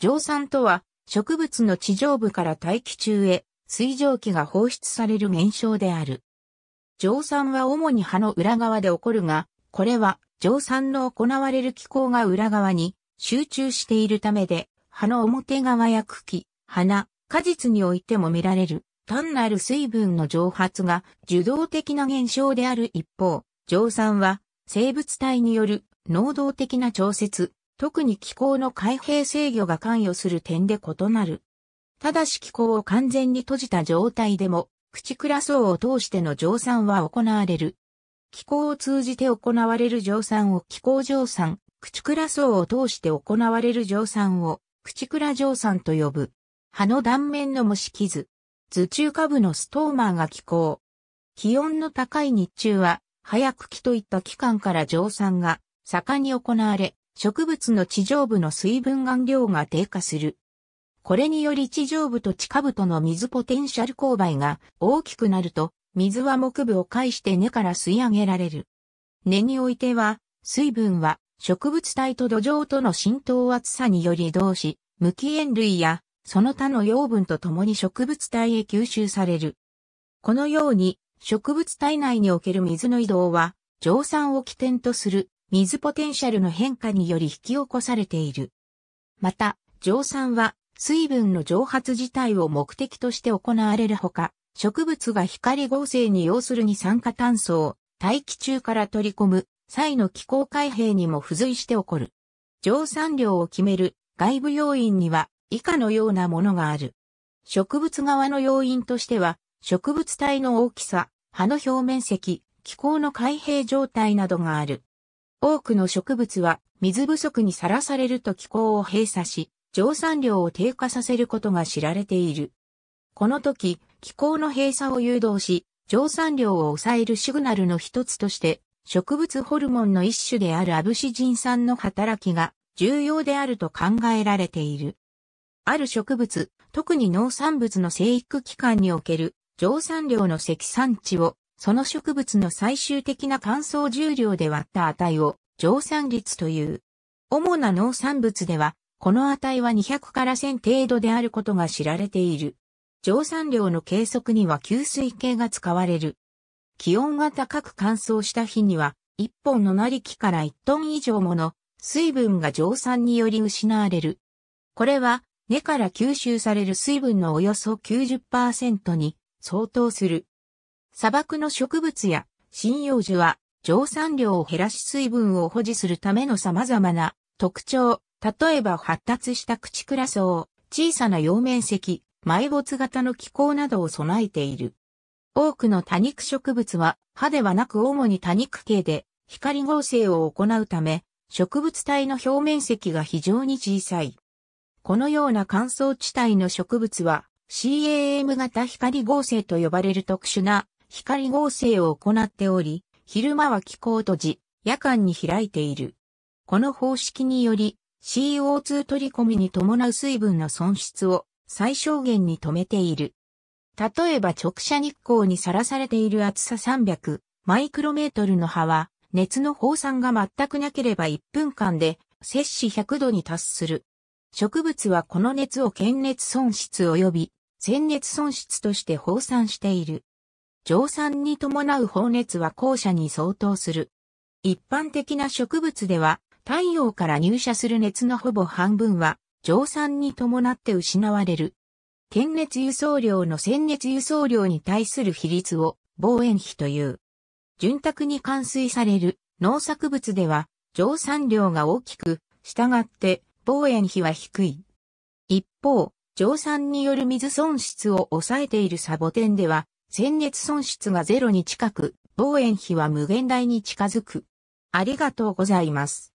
蒸散とは、植物の地上部から大気中へ水蒸気が放出される現象である。蒸散は主に葉の裏側で起こるが、これは蒸散の行われる気候が裏側に集中しているためで、葉の表側や茎、花、果実においても見られる単なる水分の蒸発が受動的な現象である一方、蒸散は生物体による能動的な調節、特に気候の開閉制御が関与する点で異なる。ただし気候を完全に閉じた状態でも、口倉層を通しての乗算は行われる。気候を通じて行われる乗算を気候乗算、口倉層を通して行われる乗算を口倉蒸乗算と呼ぶ。葉の断面の模式図。頭中下部のストーマーが気候。気温の高い日中は、早く気といった期間から乗算が盛んに行われ、植物の地上部の水分含量が低下する。これにより地上部と地下部との水ポテンシャル勾配が大きくなると、水は木部を介して根から吸い上げられる。根においては、水分は植物体と土壌との浸透厚さにより移動し、無機塩類やその他の養分と共に植物体へ吸収される。このように植物体内における水の移動は蒸散を起点とする水ポテンシャルの変化により引き起こされている。また、蒸散は水分の蒸発自体を目的として行われるほか、植物が光合成に要するに酸化炭素を大気中から取り込む際の気候開閉にも付随して起こる。蒸散量を決める外部要因には以下のようなものがある。植物側の要因としては、植物体の大きさ、葉の表面積、気候の開閉状態などがある。多くの植物は水不足にさらされると気候を閉鎖し、蒸散量を低下させることが知られている。この時、気候の閉鎖を誘導し、蒸散量を抑えるシグナルの一つとして、植物ホルモンの一種であるアブシジン酸の働きが重要であると考えられている。ある植物、特に農産物の生育期間における蒸散量の積算値をその植物の最終的な乾燥重量で割った値を蒸散率という。主な農産物では、この値は200から1000程度であることが知られている。蒸散量の計測には吸水計が使われる。気温が高く乾燥した日には、1本の成木から1トン以上もの水分が蒸散により失われる。これは根から吸収される水分のおよそ90%に相当する。砂漠の植物や針葉樹は蒸散量を減らし水分を保持するための様々な特徴、例えば発達した口倉層、小さな葉面積、埋没型の気候などを備えている。多くの多肉植物は葉ではなく主に多肉系で光合成を行うため植物体の表面積が非常に小さい。このような乾燥地帯の植物は CAM 型光合成と呼ばれる特殊な光合成を行っており、昼間は気候閉じ、夜間に開いている。この方式により、CO2 取り込みに伴う水分の損失を最小限に止めている。例えば直射日光にさらされている厚さ300マイクロメートルの葉は、熱の放散が全くなければ1分間で摂氏100度に達する。植物はこの熱を検熱損失及び、全熱損失として放散している。蒸散に伴う放熱は後者に相当する。一般的な植物では、太陽から入射する熱のほぼ半分は、蒸散に伴って失われる。天熱輸送量の鮮熱輸送量に対する比率を望遠比という。潤沢に冠水される農作物では、蒸散量が大きく、従って望遠比は低い。一方、蒸散による水損失を抑えているサボテンでは、戦熱損失がゼロに近く、防衛費は無限大に近づく。ありがとうございます。